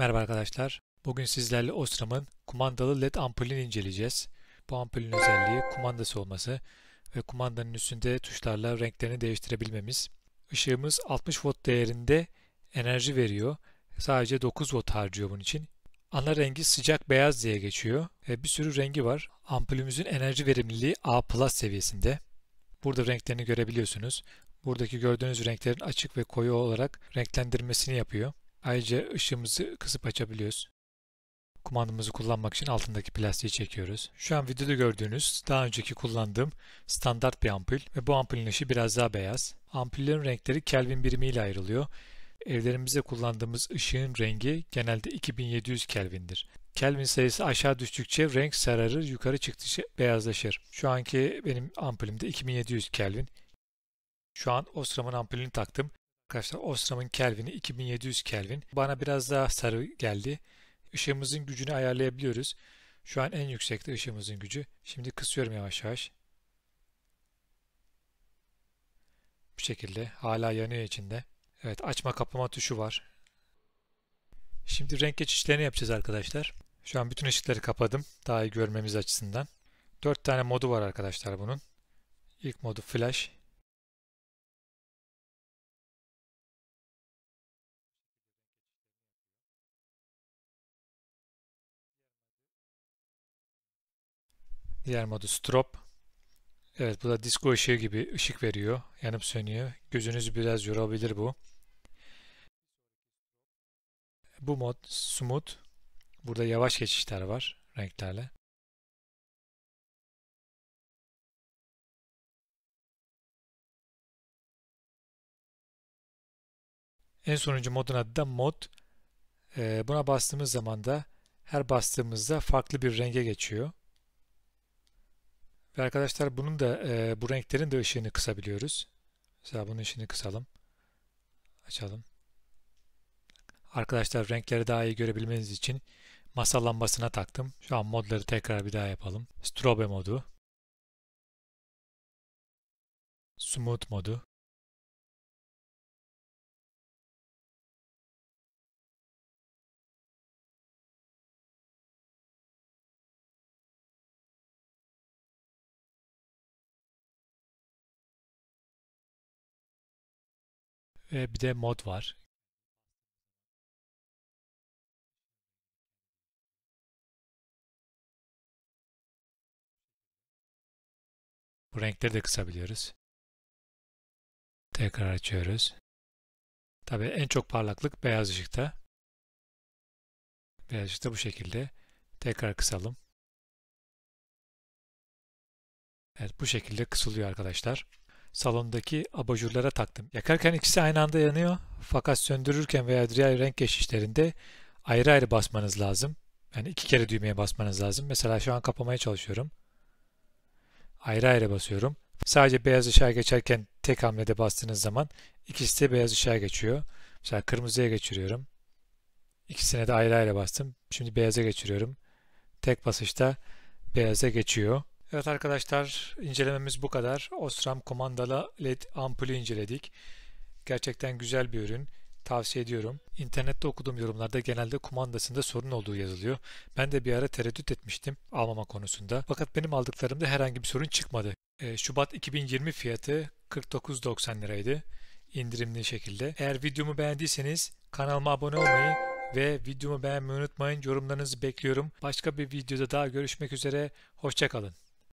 Merhaba arkadaşlar. Bugün sizlerle Ostram'ın kumandalı led ampulünü inceleyeceğiz. Bu ampulün özelliği kumandası olması ve kumandanın üstünde tuşlarla renklerini değiştirebilmemiz. Işığımız 60 watt değerinde enerji veriyor. Sadece 9 watt harcıyor bunun için. Ana rengi sıcak beyaz diye geçiyor ve bir sürü rengi var. Ampulümüzün enerji verimliliği A+ seviyesinde. Burada renklerini görebiliyorsunuz. Buradaki gördüğünüz renklerin açık ve koyu olarak renklendirmesini yapıyor. Ayrıca ışığımızı kısıp açabiliyoruz. Kumandamızı kullanmak için altındaki plastiği çekiyoruz. Şu an videoda gördüğünüz daha önceki kullandığım standart bir ampul ve bu ampulün ışığı biraz daha beyaz. Ampullerin renkleri Kelvin birimi ile ayrılıyor. Evlerimizde kullandığımız ışığın rengi genelde 2700 Kelvin'dir. Kelvin sayısı aşağı düştükçe renk sararır, yukarı çıktıkça beyazlaşır. Şu anki benim ampulümde 2700 Kelvin. Şu an Osram'ın ampulünü taktım. Arkadaşlar Ostram'ın Kelvin'i 2700 Kelvin. Bana biraz daha sarı geldi. Işığımızın gücünü ayarlayabiliyoruz. Şu an en yüksekte ışığımızın gücü. Şimdi kısıyorum yavaş yavaş. Bu şekilde. Hala yanıyor içinde. Evet açma kapama tuşu var. Şimdi renk geçişlerini yapacağız arkadaşlar. Şu an bütün ışıkları kapadım. Daha iyi görmemiz açısından. 4 tane modu var arkadaşlar bunun. İlk modu flash. Diğer modu strop. Evet bu da disco ışığı gibi ışık veriyor. Yanıp sönüyor. Gözünüzü biraz yorabilir bu. Bu mod smooth. Burada yavaş geçişler var renklerle. En sonuncu modun adı da mod. Ee, buna bastığımız zaman da her bastığımızda farklı bir renge geçiyor. Ve arkadaşlar bunun da e, bu renklerin de ışığını kısabiliyoruz. Mesela bunun ışığını kısalım. Açalım. Arkadaşlar renkleri daha iyi görebilmeniz için masa lambasına taktım. Şu an modları tekrar bir daha yapalım. Strobe modu. Smooth modu. Ve ee, bir de mod var. Bu renkleri de kısabiliyoruz. Tekrar açıyoruz. Tabi en çok parlaklık beyaz ışıkta. Beyaz ışıkta bu şekilde. Tekrar kısalım. Evet bu şekilde kısılıyor arkadaşlar salondaki abajurlara taktım. Yakarken ikisi aynı anda yanıyor fakat söndürürken veya diğer renk geçişlerinde ayrı ayrı basmanız lazım. Yani iki kere düğmeye basmanız lazım. Mesela şu an kapamaya çalışıyorum. Ayrı ayrı basıyorum. Sadece beyaz ışığa geçerken tek hamlede bastığınız zaman ikisi de beyaz ışığa geçiyor. Mesela kırmızıya geçiriyorum. İkisine de ayrı ayrı bastım. Şimdi beyaza geçiriyorum. Tek basışta beyaza geçiyor. Evet arkadaşlar incelememiz bu kadar. Osram komandala led ampulü inceledik. Gerçekten güzel bir ürün. Tavsiye ediyorum. İnternette okuduğum yorumlarda genelde kumandasında sorun olduğu yazılıyor. Ben de bir ara tereddüt etmiştim almama konusunda. Fakat benim aldıklarımda herhangi bir sorun çıkmadı. Ee, Şubat 2020 fiyatı 49.90 liraydı indirimli şekilde. Eğer videomu beğendiyseniz kanalıma abone olmayı ve videomu beğenmeyi unutmayın. Yorumlarınızı bekliyorum. Başka bir videoda daha görüşmek üzere. Hoşçakalın.